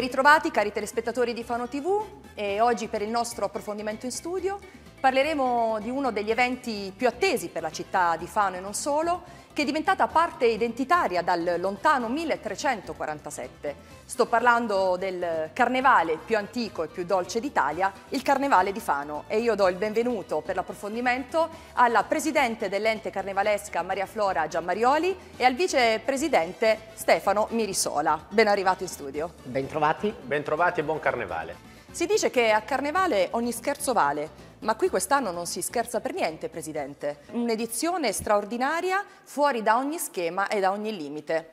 ben ritrovati cari telespettatori di Fano TV e oggi per il nostro approfondimento in studio parleremo di uno degli eventi più attesi per la città di Fano e non solo, che è diventata parte identitaria dal lontano 1347. Sto parlando del carnevale più antico e più dolce d'Italia, il Carnevale di Fano. E io do il benvenuto per l'approfondimento alla presidente dell'ente carnevalesca Maria Flora Giammarioli e al vicepresidente Stefano Mirisola. Ben arrivato in studio. Bentrovati. Bentrovati e buon carnevale. Si dice che a carnevale ogni scherzo vale. Ma qui quest'anno non si scherza per niente, Presidente. Un'edizione straordinaria, fuori da ogni schema e da ogni limite.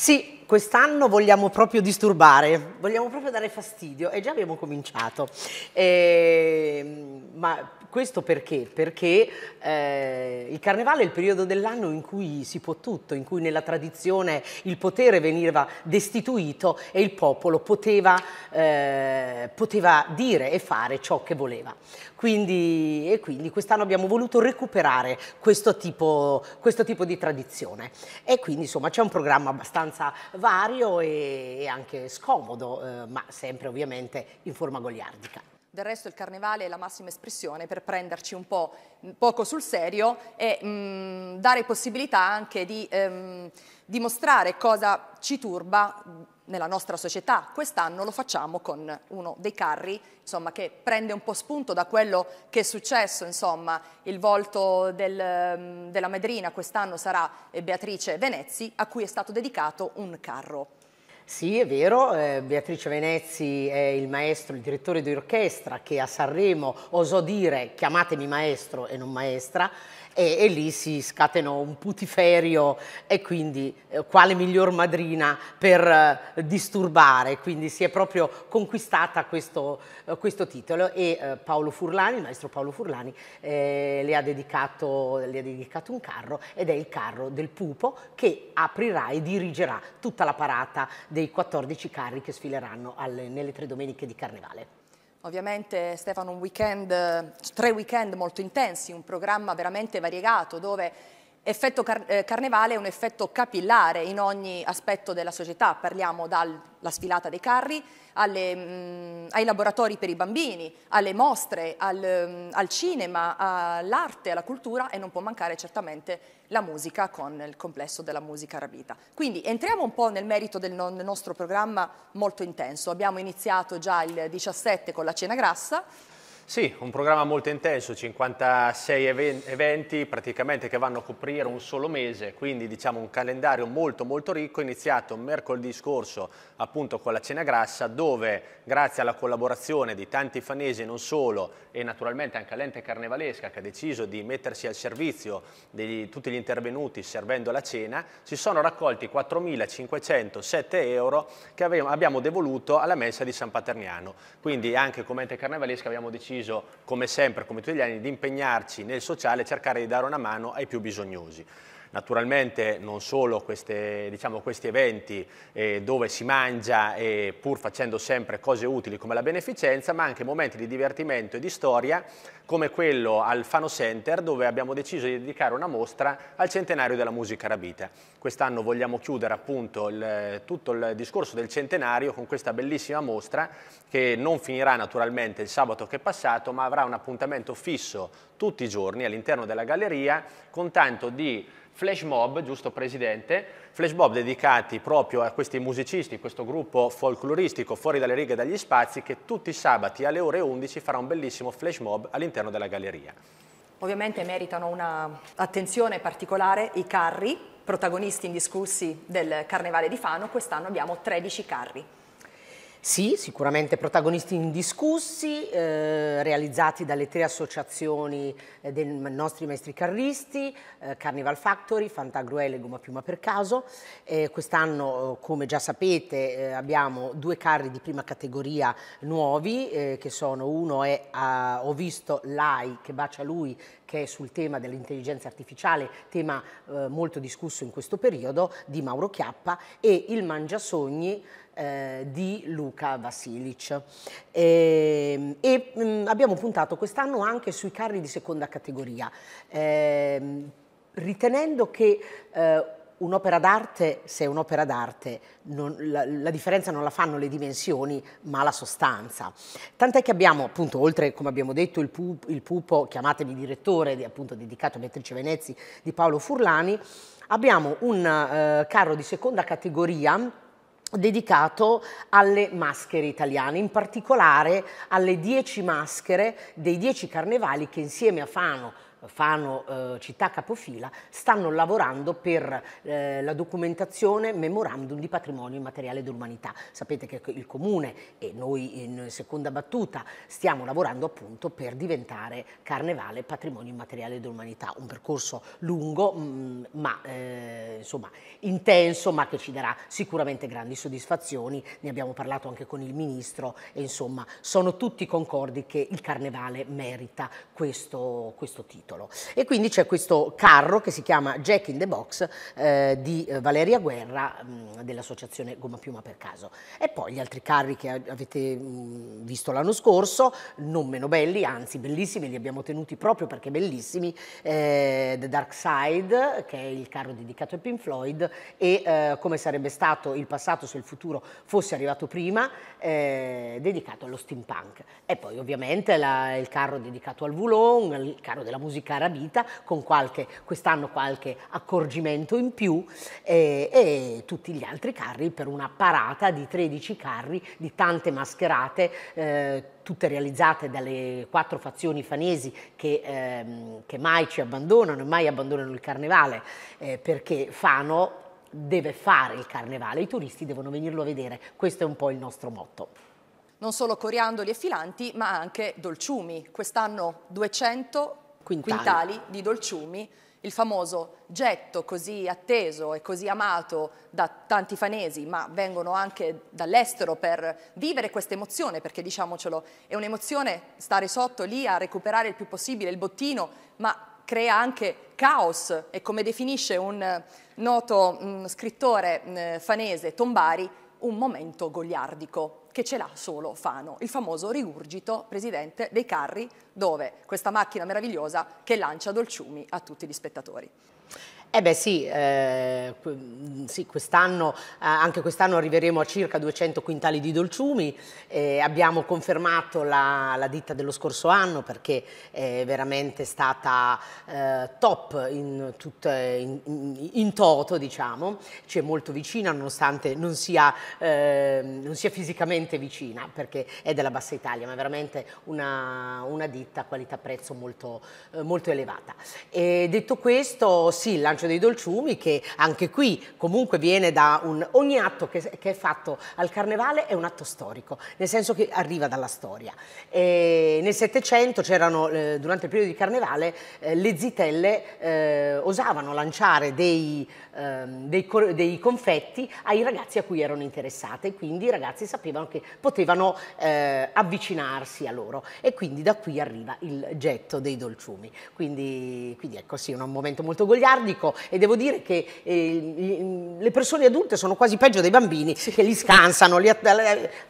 Sì, quest'anno vogliamo proprio disturbare, vogliamo proprio dare fastidio e già abbiamo cominciato. E, ehm, ma questo perché? Perché eh, il carnevale è il periodo dell'anno in cui si può tutto, in cui nella tradizione il potere veniva destituito e il popolo poteva, eh, poteva dire e fare ciò che voleva. Quindi, e quindi quest'anno abbiamo voluto recuperare questo tipo, questo tipo di tradizione. E quindi insomma c'è un programma abbastanza vario e anche scomodo, eh, ma sempre ovviamente in forma goliardica. Del resto il carnevale è la massima espressione per prenderci un po' mm, poco sul serio e mh, mm, dare possibilità anche di ehm, dimostrare cosa ci turba nella nostra società. Quest'anno lo facciamo con uno dei carri insomma, che prende un po' spunto da quello che è successo. Insomma, il volto del, ehm, della Medrina quest'anno sarà eh, Beatrice Venezzi, a cui è stato dedicato un carro. Sì, è vero, eh, Beatrice Venezzi è il maestro, il direttore di orchestra che a Sanremo osò dire chiamatemi maestro e non maestra e, e, lì si scatenò un putiferio e quindi eh, quale miglior madrina per eh, disturbare, quindi si è proprio conquistata questo, eh, questo titolo e eh, Paolo Furlani, il maestro Paolo Furlani eh, le ha, dedicato, le, ha dedicato, un carro ed è il carro del pupo che aprirà e dirigerà tutta la parata dei 14 carri che sfileranno alle, nelle tre domeniche di Carnevale. Ovviamente Stefano un weekend, eh, tre weekend molto intensi, un programma veramente variegato dove effetto car eh, carnevale è un effetto capillare in ogni aspetto della società, parliamo dalla sfilata dei carri, alle, mh, mm, ai laboratori per i bambini, alle mostre, al, mh, mm, al cinema, all'arte, alla cultura e non può mancare certamente la musica con il complesso della musica arabita. Quindi entriamo un po' nel merito del, no del nostro programma molto intenso, abbiamo iniziato già il 17 con la cena grassa, sì, un programma molto intenso, 56 eventi praticamente che vanno a coprire un solo mese, quindi diciamo un calendario molto molto ricco, iniziato mercoledì scorso appunto con la cena grassa dove grazie alla collaborazione di tanti fanesi non solo e naturalmente anche all'ente carnevalesca che ha deciso di mettersi al servizio di tutti gli intervenuti servendo la cena, si sono raccolti 4.507 euro che abbiamo devoluto alla messa di San Paterniano, quindi anche come ente carnevalesca abbiamo deciso deciso, come sempre, come tutti gli anni, di impegnarci nel sociale e cercare di dare una mano ai più bisognosi. Naturalmente non solo queste, diciamo, questi eventi eh, dove si mangia eh, pur facendo sempre cose utili come la beneficenza, ma anche momenti di divertimento e di storia come quello al Fano Center dove abbiamo deciso di dedicare una mostra al centenario della musica rabita. Quest'anno vogliamo chiudere appunto il, tutto il discorso del centenario con questa bellissima mostra che non finirà naturalmente il sabato che è passato ma avrà un appuntamento fisso tutti i giorni all'interno della galleria con tanto di flash mob, giusto Presidente, flash mob dedicati proprio a questi musicisti, questo gruppo folcloristico fuori dalle righe e dagli spazi che tutti i sabati alle ore 11 farà un bellissimo flash mob all'interno della galleria. Ovviamente meritano un'attenzione particolare i carri, protagonisti indiscussi del Carnevale di Fano, quest'anno abbiamo 13 carri. Sì, sicuramente protagonisti indiscussi, eh, realizzati dalle tre associazioni eh, dei nostri maestri carristi, eh, Carnival Factory, Fantagruel e Gomma Piuma per caso. Quest'anno, eh, come già sapete, eh, abbiamo due carri di prima categoria nuovi, eh, che sono uno è a, ah, Ho visto l'AI che bacia lui, che è sul tema dell'intelligenza artificiale, tema molto discusso in questo periodo, di Mauro Chiappa, e Il Mangiasogni, eh, di Luca Vasilic. Ehm, e, e mm, mh, abbiamo puntato quest'anno anche sui carri di seconda categoria, eh, ritenendo che eh, un'opera d'arte, se è un'opera d'arte, la, la, differenza non la fanno le dimensioni, ma la sostanza. Tant'è che abbiamo, appunto, oltre, come abbiamo detto, il, pu, il pupo, chiamatemi direttore, appunto, dedicato a Beatrice Venezi di Paolo Furlani, abbiamo un eh, carro di seconda categoria dedicato alle maschere italiane, in particolare alle 10 maschere dei 10 carnevali che insieme a Fano Fano eh, città capofila, stanno lavorando per eh, la documentazione memorandum di patrimonio immateriale dell'umanità. Sapete che il comune e noi in seconda battuta stiamo lavorando appunto per diventare Carnevale patrimonio immateriale dell'umanità, un percorso lungo mh, mm, ma eh, insomma intenso ma che ci darà sicuramente grandi soddisfazioni, ne abbiamo parlato anche con il ministro e insomma sono tutti concordi che il Carnevale merita questo, questo titolo titolo. E quindi c'è questo carro che si chiama Jack in the Box eh, di eh, Valeria Guerra mm, dell'associazione Gomma Piuma per caso. E poi gli altri carri che avete mm, visto l'anno scorso, non meno belli, anzi bellissimi, li abbiamo tenuti proprio perché bellissimi, eh, The Dark Side, che è il carro dedicato ai Pink Floyd, e eh, come sarebbe stato il passato se il futuro fosse arrivato prima, eh, dedicato allo steampunk. E poi ovviamente la, il carro dedicato al Voulon, il carro della musica musica arabita con qualche, quest'anno qualche accorgimento in più eh, e tutti gli altri carri per una parata di 13 carri di tante mascherate eh, tutte realizzate dalle quattro fazioni fanesi che, ehm, che, mai ci abbandonano e mai abbandonano il carnevale eh, perché Fano deve fare il carnevale, i turisti devono venirlo a vedere, questo è un po' il nostro motto non solo coriandoli e filanti, ma anche dolciumi. Quest'anno 200 quintali. quintali di dolciumi, il famoso getto così atteso e così amato da tanti fanesi, ma vengono anche dall'estero per vivere questa emozione, perché diciamocelo, è un'emozione stare sotto lì a recuperare il più possibile il bottino, ma crea anche caos e come definisce un eh, noto mh, mm, scrittore mh, eh, fanese, Tombari, un momento goliardico che ce l'ha solo Fano, il famoso rigurgito presidente dei carri dove questa macchina meravigliosa che lancia dolciumi a tutti gli spettatori. Eh beh sì, eh, mm, sì quest'anno, eh, anche quest'anno arriveremo a circa 200 quintali di dolciumi, eh, abbiamo confermato la, la, ditta dello scorso anno perché eh, è veramente stata eh, top in, tut, in, in, toto diciamo, ci è molto vicina nonostante non sia, ehm, non sia, fisicamente vicina perché è della Bassa Italia ma è veramente una, una ditta qualità prezzo molto, eh, molto elevata. E detto questo sì, lancio bilancio dei dolciumi che anche qui comunque viene da un... ogni atto che, che è fatto al carnevale è un atto storico, nel senso che arriva dalla storia. E nel Settecento c'erano, eh, durante il periodo di carnevale, eh, le zitelle eh, osavano lanciare dei, ehm, dei, dei, confetti ai ragazzi a cui erano interessate, quindi i ragazzi sapevano che potevano eh, avvicinarsi a loro e quindi da qui arriva il getto dei dolciumi. Quindi, quindi ecco sì, un momento molto goliardico, e devo dire che eh, le persone adulte sono quasi peggio dei bambini sì. che li scansano, li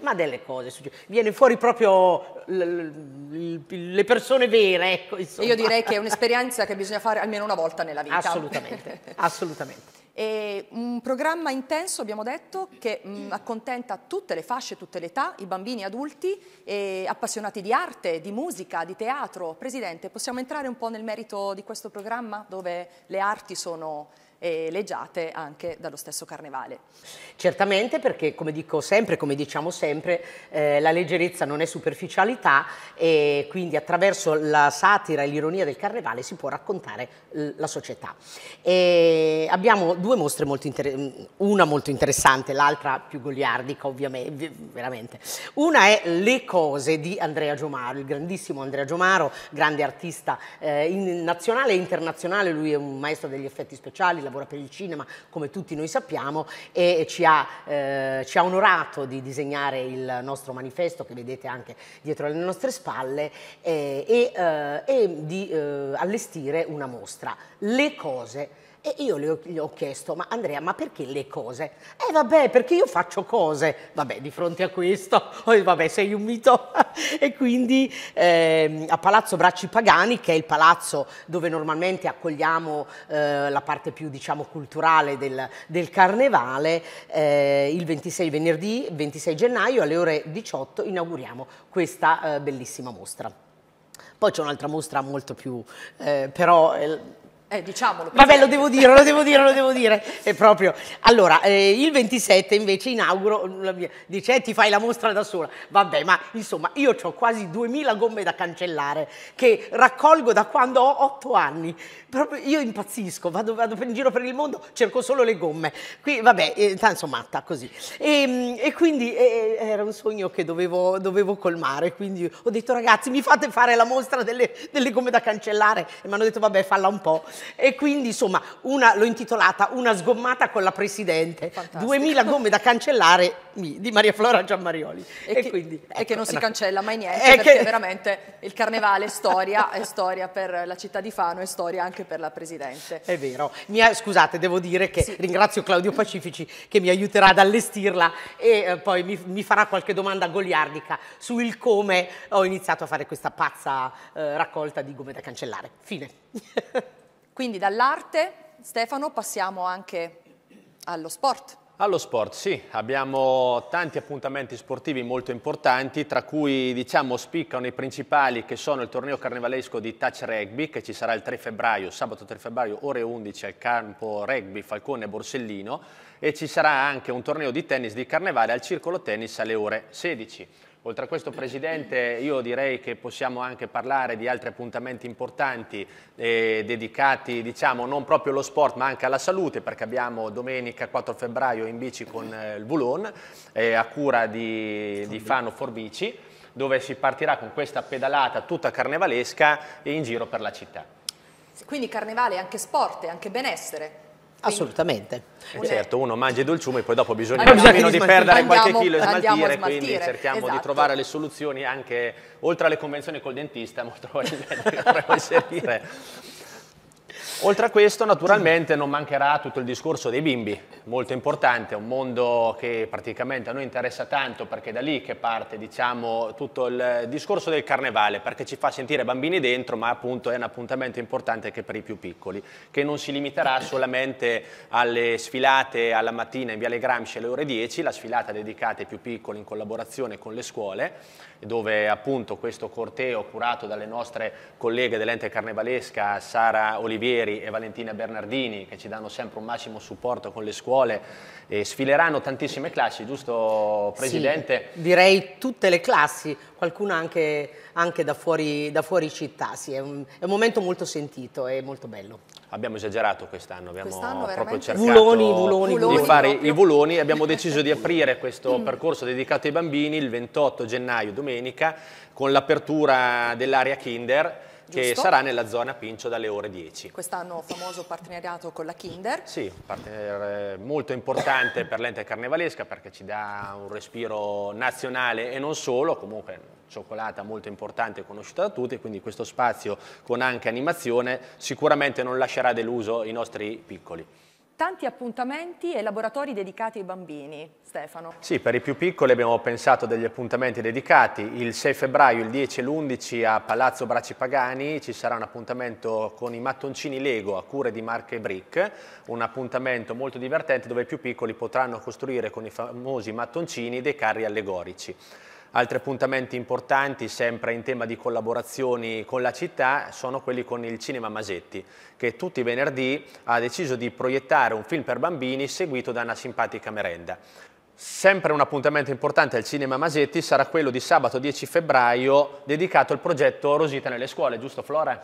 ma delle cose succedono. Viene fuori proprio le persone vere. Ecco, io direi che è un'esperienza che bisogna fare almeno una volta nella vita. Assolutamente, assolutamente. È un programma intenso, abbiamo detto, che mh, mm, accontenta tutte le fasce, tutte le età, i bambini, adulti, e appassionati di arte, di musica, di teatro. Presidente, possiamo entrare un po' nel merito di questo programma dove le arti sono e legiate anche dallo stesso carnevale. Certamente perché come dico sempre, come diciamo sempre, eh, la leggerezza non è superficialità e quindi attraverso la satira e l'ironia del carnevale si può raccontare la società. E abbiamo due mostre molto interessanti, una molto interessante, l'altra più goliardica ovviamente, veramente. Una è Le cose di Andrea Giomaro, il grandissimo Andrea Giomaro, grande artista eh, in, nazionale e internazionale, lui è un maestro degli effetti speciali, lavora per il cinema, come tutti noi sappiamo, e ci ha, eh, ci ha onorato di disegnare il nostro manifesto, che vedete anche dietro alle nostre spalle, eh, e, eh, e di eh, allestire una mostra. Le cose e io le ho, gli ho chiesto, ma Andrea, ma perché le cose? Eh vabbè, perché io faccio cose. Vabbè, di fronte a questo, oh, vabbè, sei un mito. e quindi eh, a Palazzo Bracci Pagani, che è il palazzo dove normalmente accogliamo eh, la parte più, diciamo, culturale del, del carnevale, eh, il 26 venerdì, 26 gennaio alle ore 18 inauguriamo questa eh, bellissima mostra. Poi c'è un'altra mostra molto più, eh, però eh, diciamolo. Vabbè, lo devo dire, lo devo dire, lo devo dire. È proprio. Allora, eh, il 27 invece inauguro, mia, dice eh, ti fai la mostra da sola. Vabbè, ma insomma, io ho quasi 2000 gomme da cancellare che raccolgo da quando ho 8 anni. Proprio io impazzisco, vado, vado in giro per il mondo, cerco solo le gomme. Qui, vabbè, eh, insomma, matta così. E, ehm, e quindi eh, eh, era un sogno che dovevo, dovevo, colmare, quindi ho detto ragazzi mi fate fare la mostra delle, delle gomme da cancellare e mi hanno detto vabbè falla un po'. E quindi insomma una, l'ho intitolata Una sgommata con la Presidente, Fantastico. 2000 gomme da cancellare di Maria Flora Giammarioli. E, e che, quindi, ecco, che non si cancella mai niente perché che... veramente il carnevale è storia, è storia per la città di Fano e storia anche per la Presidente. È vero. Mia, scusate, devo dire che sì. ringrazio Claudio Pacifici che mi aiuterà ad allestirla e eh, poi mi, mi, farà qualche domanda goliardica sul come ho iniziato a fare questa pazza eh, raccolta di gomme da cancellare. Fine. Quindi dall'arte, Stefano, passiamo anche allo sport. Allo sport, sì, abbiamo tanti appuntamenti sportivi molto importanti, tra cui diciamo spiccano i principali che sono il torneo carnevalesco di touch rugby che ci sarà il 3 febbraio, sabato 3 febbraio ore 11 al campo rugby Falcone Borsellino e ci sarà anche un torneo di tennis di carnevale al circolo tennis alle ore 16. Oltre a questo Presidente io direi che possiamo anche parlare di altri appuntamenti importanti eh, dedicati diciamo non proprio allo sport ma anche alla salute perché abbiamo domenica 4 febbraio in bici con eh, il Boulogne eh, a cura di, di Fano Forbici dove si partirà con questa pedalata tutta carnevalesca in giro per la città. Quindi carnevale è anche sport, è anche benessere. Assolutamente. Eh certo, uno mangia i dolciumi e poi dopo bisogna allora, di perdere andiamo, qualche chilo e smaltire, smaltire, quindi cerchiamo esatto. di trovare le soluzioni anche oltre alle convenzioni col dentista, molto probabilmente potremmo inserire Oltre a questo, naturalmente, non mancherà tutto il discorso dei bimbi, molto importante, un mondo che praticamente a noi interessa tanto perché è da lì che parte diciamo, tutto il discorso del carnevale, perché ci fa sentire bambini dentro, ma appunto è un appuntamento importante anche per i più piccoli, che non si limiterà solamente alle sfilate alla mattina in Viale Gramsci alle ore 10, la sfilata dedicata ai più piccoli in collaborazione con le scuole, dove appunto questo corteo curato dalle nostre colleghe dell'ente carnevalesca Sara Olivieri Negri e Valentina Bernardini che ci danno sempre un massimo supporto con le scuole e sfileranno tantissime classi, giusto Presidente? Sì, direi tutte le classi, qualcuna anche, anche da, fuori, da, fuori, città, sì, è un, è un momento molto sentito e molto bello abbiamo esagerato quest'anno, abbiamo quest proprio cercato vuloni, vuloni, vuloni, di fare proprio. i voloni e abbiamo deciso di aprire questo mm. percorso dedicato ai bambini il 28 gennaio, domenica, con l'apertura dell'area Kinder che sarà nella zona Pincio dalle ore 10. Quest'anno famoso partenariato con la Kinder. Sì, partner eh, molto importante per l'ente carnevalesca perché ci dà un respiro nazionale e non solo, comunque cioccolata molto importante e conosciuta da tutti, quindi questo spazio con anche animazione sicuramente non lascerà deluso i nostri piccoli tanti appuntamenti e laboratori dedicati ai bambini. Stefano. Sì, per i più piccoli abbiamo pensato degli appuntamenti dedicati. Il 6 febbraio, il 10 e l'11 a Palazzo Braci Pagani ci sarà un appuntamento con i mattoncini Lego a cure di Marche Brick, un appuntamento molto divertente dove i più piccoli potranno costruire con i famosi mattoncini dei carri allegorici. Altri appuntamenti importanti, sempre in tema di collaborazioni con la città, sono quelli con il Cinema Masetti, che tutti i venerdì ha deciso di proiettare un film per bambini seguito da una simpatica merenda. Sempre un appuntamento importante al Cinema Masetti sarà quello di sabato 10 febbraio dedicato al progetto Rosita nelle scuole, giusto Flora?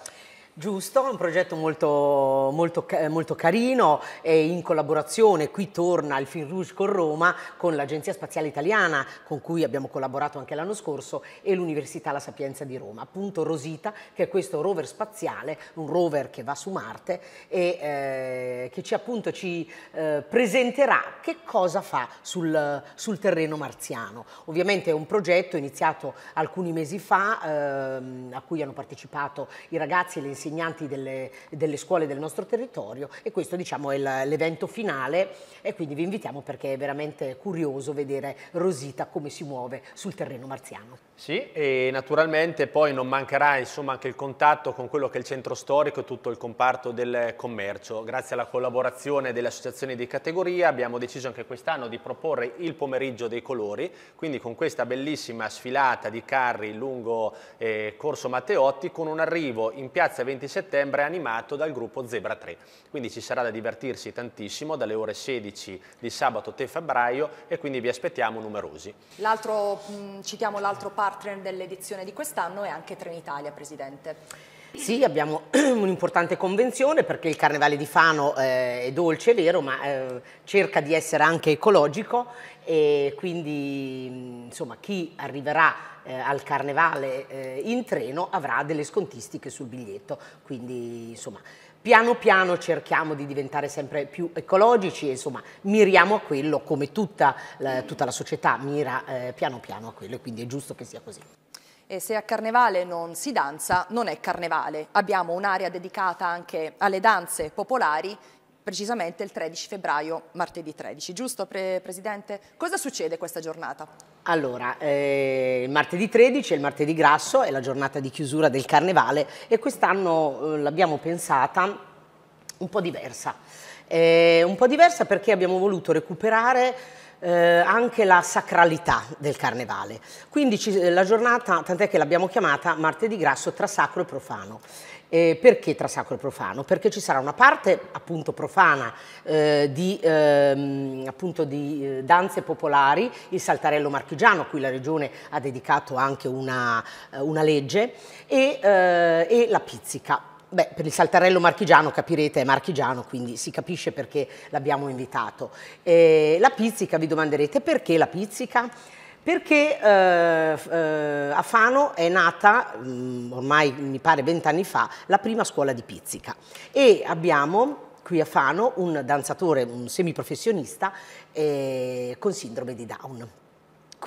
Giusto, è un progetto molto, molto, eh, molto, carino e in collaborazione, qui torna il Film Rouge con Roma, con l'Agenzia Spaziale Italiana, con cui abbiamo collaborato anche l'anno scorso, e l'Università La Sapienza di Roma. Appunto Rosita, che è questo rover spaziale, un rover che va su Marte e eh, che ci, appunto, ci eh, presenterà che cosa fa sul, sul, terreno marziano. Ovviamente è un progetto iniziato alcuni mesi fa, eh, a cui hanno partecipato i ragazzi e le insegnanti insegnanti delle, delle scuole del nostro territorio e questo diciamo è l'evento finale e quindi vi invitiamo perché è veramente curioso vedere Rosita come si muove sul terreno marziano. Sì e naturalmente poi non mancherà insomma anche il contatto con quello che è il centro storico e tutto il comparto del commercio. Grazie alla collaborazione delle associazioni di categoria abbiamo deciso anche quest'anno di proporre il pomeriggio dei colori, quindi con questa bellissima sfilata di carri lungo eh, Corso Matteotti con un arrivo in piazza 20 20 settembre animato dal gruppo Zebra 3. Quindi ci sarà da divertirsi tantissimo dalle ore 16 di sabato 3 febbraio e quindi vi aspettiamo numerosi. L'altro, mm, citiamo l'altro partner dell'edizione di quest'anno è anche Trenitalia, Presidente. Sì, abbiamo un'importante convenzione perché il carnevale di Fano eh, è dolce, è vero, ma eh, cerca di essere anche ecologico e quindi mm, insomma, chi arriverà eh, al carnevale eh, in treno avrà delle scontistiche sul biglietto, quindi insomma piano piano cerchiamo di diventare sempre più ecologici e insomma miriamo a quello come tutta la, tutta la società mira eh, piano piano a quello e quindi è giusto che sia così. E se a carnevale non si danza, non è carnevale. Abbiamo un'area dedicata anche alle danze popolari precisamente il 13 febbraio, martedì 13, giusto pre Presidente? Cosa succede questa giornata? Allora, eh, il martedì 13 è il martedì grasso, è la giornata di chiusura del carnevale e quest'anno eh, l'abbiamo pensata un po' diversa. Eh, un po' diversa perché abbiamo voluto recuperare eh, anche la sacralità del carnevale. Quindi ci, eh, la giornata, tant'è che l'abbiamo chiamata martedì grasso tra sacro e profano. Eh, perché tra sacro e profano? Perché ci sarà una parte appunto profana eh, di, ehm, appunto, di eh, danze popolari, il saltarello marchigiano, a cui la regione ha dedicato anche una, eh, una legge, e, eh, e la pizzica Beh, per il saltarello marchigiano capirete è marchigiano, quindi si capisce perché l'abbiamo invitato. Eh, la pizzica, vi domanderete perché la pizzica? Perché eh, eh, a Fano è nata, mh, mm, ormai mi pare vent'anni fa, la prima scuola di pizzica e abbiamo qui a Fano un danzatore, un semiprofessionista eh, con sindrome di Down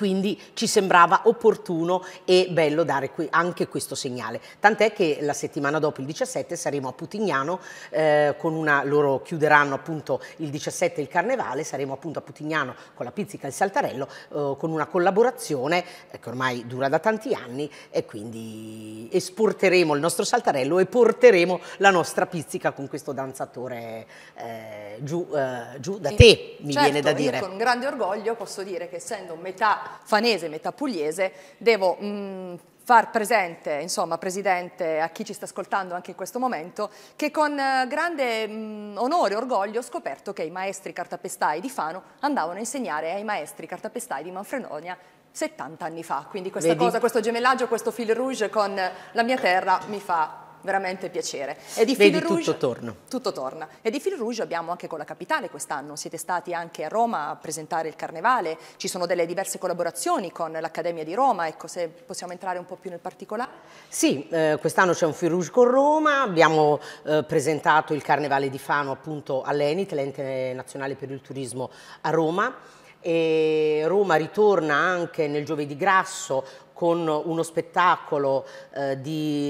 quindi ci sembrava opportuno e bello dare qui anche questo segnale. Tant'è che la settimana dopo, il 17, saremo a Putignano, eh, con una, loro chiuderanno appunto il 17 il carnevale, saremo appunto a Putignano con la pizzica e il saltarello, eh, con una collaborazione eh, che ormai dura da tanti anni e quindi esporteremo il nostro saltarello e porteremo la nostra pizzica con questo danzatore eh, giù, eh, giù, da te, mi certo, viene da dire. con grande orgoglio posso dire che essendo metà metà fanese, metà pugliese, devo mh, mm, far presente, insomma, Presidente, a chi ci sta ascoltando anche in questo momento, che con eh, grande mh, mm, onore e orgoglio ho scoperto che i maestri cartapestai di Fano andavano a insegnare ai maestri cartapestai di Manfredonia 70 anni fa. Quindi questa Vedi? cosa, questo gemellaggio, questo fil rouge con la mia terra mi fa veramente piacere. E di Vedi, Fil Rouge, tutto torna. Tutto torna. E di Fil Rouge abbiamo anche con la capitale quest'anno, siete stati anche a Roma a presentare il Carnevale, ci sono delle diverse collaborazioni con l'Accademia di Roma, ecco se possiamo entrare un po' più nel particolare. Sì, eh, quest'anno c'è un Fil Rouge con Roma, abbiamo eh, presentato il Carnevale di Fano appunto all'ENIT, l'Ente Nazionale per il Turismo a Roma e Roma ritorna anche nel giovedì grasso con uno spettacolo eh,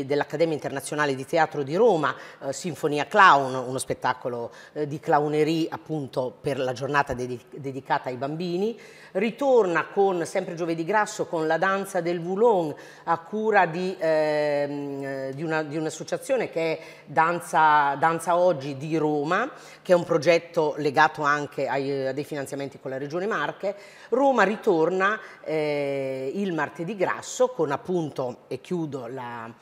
dell'Accademia Internazionale di Teatro di Roma, eh, Sinfonia Clown, uno spettacolo eh, di clownerie appunto per la giornata dedi dedicata ai bambini. Ritorna con, sempre giovedì grasso con la danza del Voulon a cura di, ehm, eh, di un'associazione che è danza, danza, Oggi di Roma, che è un progetto legato anche ai, a dei finanziamenti con la Regione Marche. Roma ritorna eh, il martedì grasso rilasso con appunto, e chiudo la,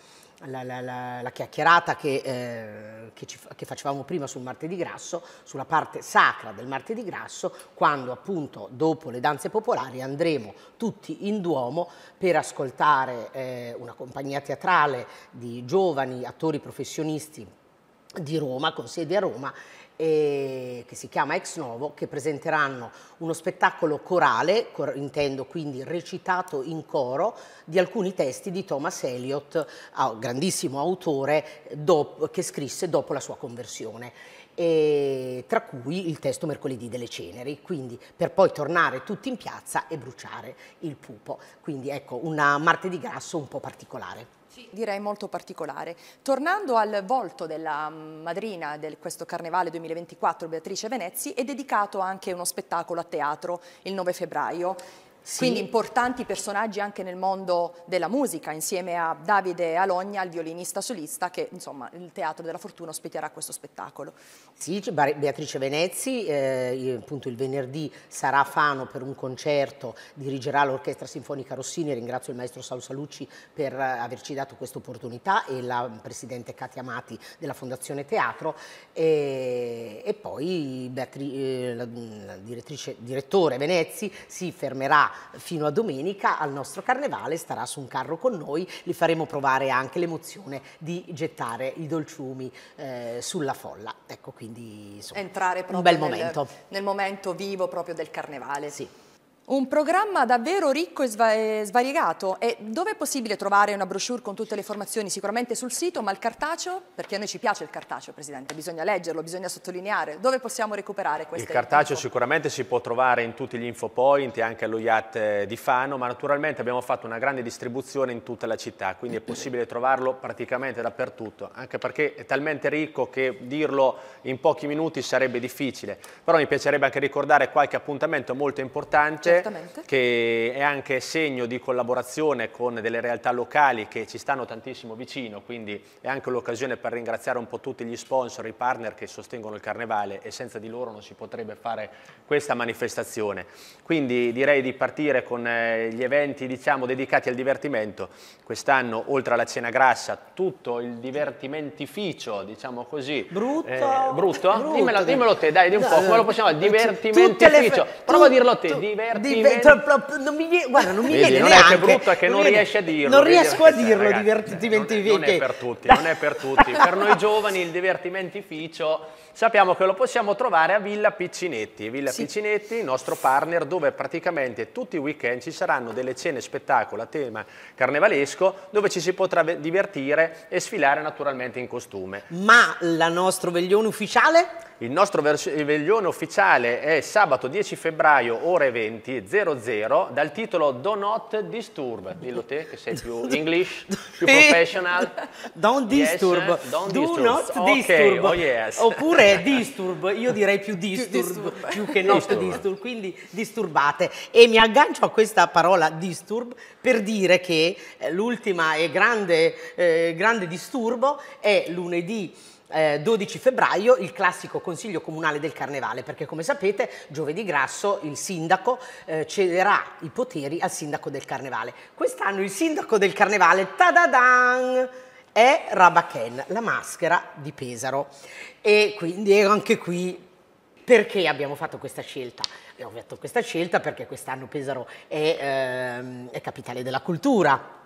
la, la, la, la, chiacchierata che, eh, che, ci, che, facevamo prima sul martedì grasso, sulla parte sacra del martedì grasso, quando appunto dopo le danze popolari andremo tutti in Duomo per ascoltare eh, una compagnia teatrale di giovani attori professionisti di Roma, con sede a Roma, eh, che si chiama Ex Novo, che presenteranno uno spettacolo corale, cor intendo quindi recitato in coro, di alcuni testi di Thomas Eliot, grandissimo autore che scrisse dopo la sua conversione. E, tra cui il testo Mercoledì delle Ceneri, quindi per poi tornare tutti in piazza e bruciare il pupo. Quindi ecco, un martedì grasso un po' particolare sì. direi molto particolare. Tornando al volto della mm, madrina di questo Carnevale 2024, Beatrice Venezzi, è dedicato anche uno spettacolo a teatro il 9 febbraio. Sì. Quindi importanti personaggi anche nel mondo della musica, insieme a Davide Alogna, il violinista solista, che insomma il Teatro della Fortuna ospiterà questo spettacolo. Sì, Beatrice Venezzi, eh, appunto il venerdì sarà a Fano per un concerto, dirigerà l'Orchestra Sinfonica Rossini, ringrazio il maestro Saul Salucci per eh, averci dato questa opportunità e la presidente Katia Amati della Fondazione Teatro e, e poi Beatri, eh, la, la direttrice, direttore Venezzi si fermerà fino a domenica al nostro carnevale, starà su un carro con noi, li faremo provare anche l'emozione di gettare i dolciumi eh, sulla folla. Ecco, quindi insomma, entrare proprio un bel nel, momento. nel momento vivo proprio del carnevale. Sì. Un programma davvero ricco e svariegato. E dove è possibile trovare una brochure con tutte le informazioni? Sicuramente sul sito, ma il cartaceo? Perché a noi ci piace il cartaceo, Presidente, bisogna leggerlo, bisogna sottolineare. Dove possiamo recuperare queste Il cartaceo info? sicuramente si può trovare in tutti gli infopoint e anche allo IAT eh, di Fano, ma naturalmente abbiamo fatto una grande distribuzione in tutta la città, quindi è possibile trovarlo praticamente dappertutto, anche perché è talmente ricco che dirlo in pochi minuti sarebbe difficile. Però mi piacerebbe anche ricordare qualche appuntamento molto importante che è anche segno di collaborazione con delle realtà locali che ci stanno tantissimo vicino, quindi è anche l'occasione per ringraziare un po' tutti gli sponsor, i partner che sostengono il Carnevale e senza di loro non si potrebbe fare questa manifestazione. Quindi direi di partire con eh, gli eventi diciamo, dedicati al divertimento. Quest'anno, oltre alla cena grassa, tutto il divertimentificio, diciamo così. Eh, brutto? Eh, brutto? brutto dimmelo, dimmelo, te, dai, di un no, po', come lo possiamo dire? Divertimentificio. Prova a dirlo te, divertimentificio divertimento. Cioè, non mi viene, guarda, non mi vedi, viene non neanche. È brutta che non, non riesci a dirlo. Non riesco a eh, dirlo, divertimento non, non è per tutti, non è per tutti. per noi giovani il divertimentificio sappiamo che lo possiamo trovare a Villa Piccinetti. Villa sì. Piccinetti, il nostro partner, dove praticamente tutti i weekend ci saranno delle cene spettacolo a tema carnevalesco, dove ci si potrà divertire e sfilare naturalmente in costume. Ma la nostro veglione ufficiale? Il nostro veglione ufficiale è sabato 10 febbraio, ore 20, 00 dal titolo Do Not Disturb. Dillo te che sei più English, più professional. Don't disturb. Yes, don't Do disturb. not okay. disturb. Oh, yes. Oppure disturb, io direi più disturb, più, disturb. più che not disturb. disturb, quindi disturbate. E mi aggancio a questa parola disturb per dire che eh, l'ultima e grande, eh, grande disturbo è lunedì eh, 12 febbraio il classico consiglio comunale del carnevale perché come sapete giovedì grasso il sindaco eh, cederà i poteri al sindaco del carnevale. Quest'anno il sindaco del carnevale, tadadan! è Rabaken, la maschera di Pesaro. E quindi anche qui perché abbiamo fatto questa scelta? Abbiamo fatto questa scelta perché quest'anno Pesaro è, ehm, è capitale della cultura,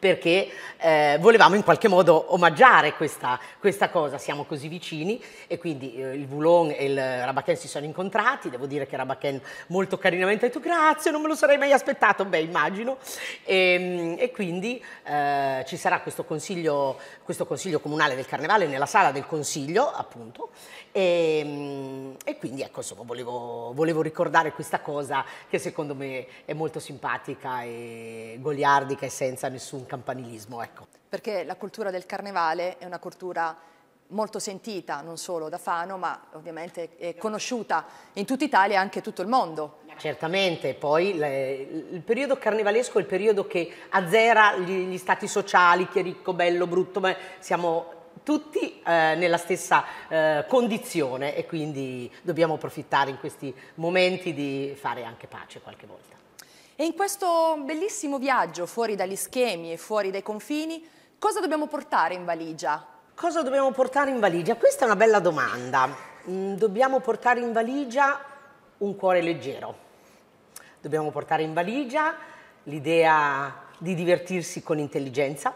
perché eh, volevamo in qualche modo omaggiare questa, questa, cosa, siamo così vicini e quindi eh, il Voulon e il Rabaken si sono incontrati, devo dire che Rabaken molto carinamente ha detto grazie, non me lo sarei mai aspettato, beh immagino, e, ehm, e quindi eh, ci sarà questo consiglio, questo consiglio comunale del Carnevale nella sala del Consiglio appunto e, ehm, e quindi ecco, insomma, volevo, volevo, ricordare questa cosa che secondo me è molto simpatica e goliardica e senza nessun campanilismo. Ecco. Perché la cultura del carnevale è una cultura molto sentita non solo da Fano ma ovviamente è conosciuta in tutta Italia e anche tutto il mondo. Certamente, poi le, il periodo carnevalesco è il periodo che azzera gli, gli stati sociali, chi è ricco, bello, brutto, ma siamo tutti eh, nella stessa eh, condizione e quindi dobbiamo approfittare in questi momenti di fare anche pace qualche volta. E in questo bellissimo viaggio fuori dagli schemi e fuori dai confini, cosa dobbiamo portare in valigia? Cosa dobbiamo portare in valigia? Questa è una bella domanda. Mm, dobbiamo portare in valigia un cuore leggero. Dobbiamo portare in valigia l'idea di divertirsi con intelligenza,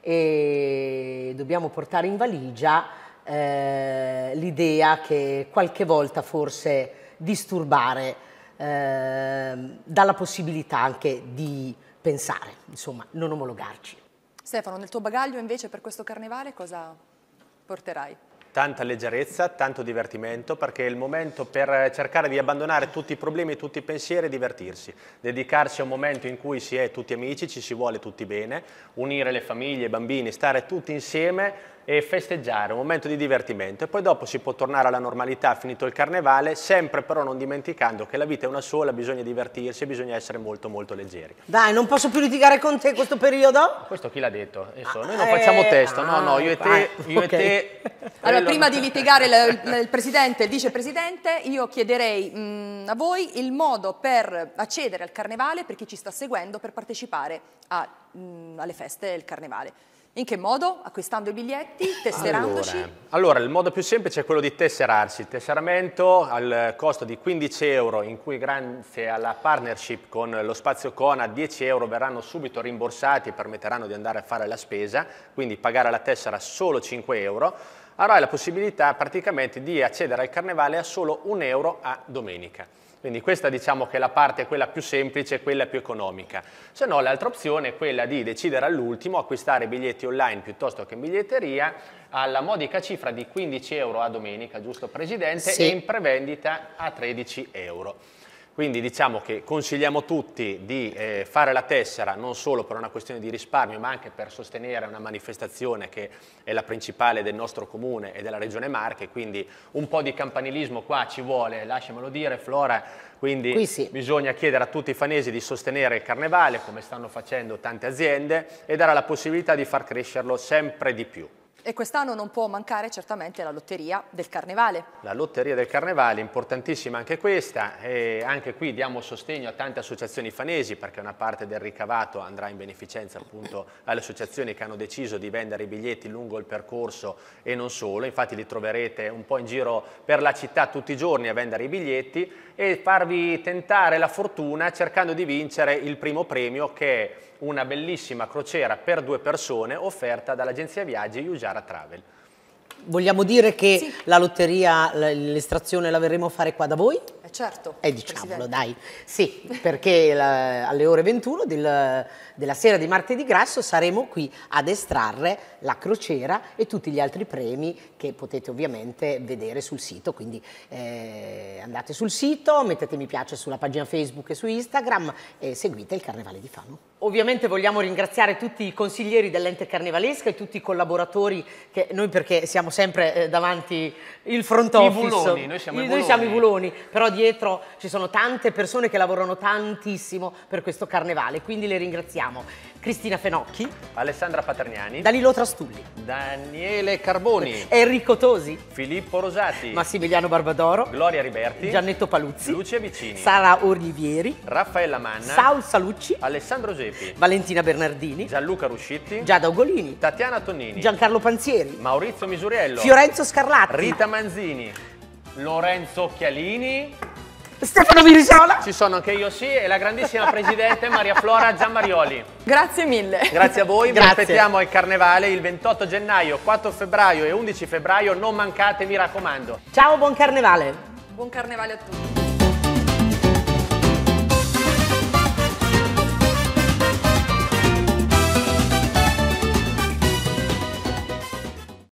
e dobbiamo portare in valigia eh, l'idea che qualche volta forse disturbare eh, dà la possibilità anche di pensare, insomma, non omologarci. Stefano, nel tuo bagaglio invece per questo carnevale cosa porterai? Tanta leggerezza, tanto divertimento, perché è il momento per cercare di abbandonare tutti i problemi, tutti i pensieri e divertirsi. Dedicarsi a un momento in cui si è tutti amici, ci si vuole tutti bene, unire le famiglie, i bambini, stare tutti insieme e festeggiare, un momento di divertimento e poi dopo si può tornare alla normalità finito il carnevale, sempre però non dimenticando che la vita è una sola, bisogna divertirsi, e bisogna essere molto molto leggeri. Dai, non posso più litigare con te in questo periodo? Questo chi l'ha detto? Insomma, ah, noi non eh, facciamo testo, no, no, ah, io e te... Ah, io okay. e te allora, prima di litigare il, il, Presidente e il Vicepresidente, io chiederei mh, mm, a voi il modo per accedere al carnevale, per chi ci sta seguendo, per partecipare a, mh, mm, alle feste del carnevale. In che modo? Acquistando i biglietti, tesserandoci? Allora, allora, il modo più semplice è quello di tesserarsi. Il tesseramento al costo di 15 euro, in cui grazie alla partnership con lo Spazio Cona 10 euro verranno subito rimborsati e permetteranno di andare a fare la spesa, quindi pagare la tessera solo 5 euro. Avrai allora, la possibilità praticamente di accedere al carnevale a solo 1 euro a domenica. Quindi questa diciamo che è la parte quella più semplice, quella più economica. Se no l'altra opzione è quella di decidere all'ultimo, acquistare biglietti online piuttosto che in biglietteria, alla modica cifra di 15 euro a domenica, giusto Presidente, sì. e in prevendita a 13 euro. Quindi diciamo che consigliamo tutti di eh, fare la tessera non solo per una questione di risparmio ma anche per sostenere una manifestazione che è la principale del nostro comune e della regione Marche, quindi un po' di campanilismo qua ci vuole, lasciamelo dire Flora, quindi sì. bisogna chiedere a tutti i fanesi di sostenere il carnevale come stanno facendo tante aziende e dare la possibilità di far crescerlo sempre di più. E quest'anno non può mancare certamente la lotteria del Carnevale. La lotteria del Carnevale, importantissima anche questa, e anche qui diamo sostegno a tante associazioni fanesi perché una parte del ricavato andrà in beneficenza appunto alle associazioni che hanno deciso di vendere i biglietti lungo il percorso e non solo, infatti li troverete un po' in giro per la città tutti i giorni a vendere i biglietti e farvi tentare la fortuna cercando di vincere il primo premio che è una bellissima crociera per due persone offerta dall'agenzia viaggi Iugiano Chiara Travel. Vogliamo dire che sì. la lotteria, l'estrazione la verremo a fare qua da voi? Eh certo. E eh, diciamolo, Presidente. dai. Sì, perché la, alle ore 21 del, della sera di martedì grasso saremo qui ad estrarre la crociera e tutti gli altri premi che potete ovviamente vedere sul sito. Quindi eh, andate sul sito, mettete mi piace sulla pagina Facebook e su Instagram e seguite il Carnevale di Fano. Ovviamente vogliamo ringraziare tutti i consiglieri dell'ente carnevalesca e tutti i collaboratori che noi perché siamo abbiamo sempre eh, davanti il front office. I buloni, noi siamo i, noi siamo i buloni, però dietro ci sono tante persone che lavorano tantissimo per questo carnevale, quindi le ringraziamo. Cristina Fenocchi, Alessandra Paterniani, Danilo Trastulli, Daniele Carboni, Enrico Tosi, Filippo Rosati, Massimiliano Barbadoro, Gloria Riberti, Giannetto Paluzzi, Lucia Vicini, Sara Orlivieri, Raffaella Manna, Saul Salucci, Alessandro Gepi, Valentina Bernardini, Gianluca Ruscitti, Giada Ugolini, Tatiana Tonnini, Giancarlo Panzieri, Maurizio Misuriello, Marcello. Fiorenzo Scarlatti. Rita Manzini. Lorenzo Occhialini. Stefano Virisola Ci sono anche io sì e la grandissima presidente Maria Flora Giammarioli. Grazie mille. Grazie a voi, Grazie. vi aspettiamo al Carnevale il 28 gennaio, 4 febbraio e 11 febbraio, non mancate mi raccomando. Ciao, buon Carnevale. Buon Carnevale a tutti.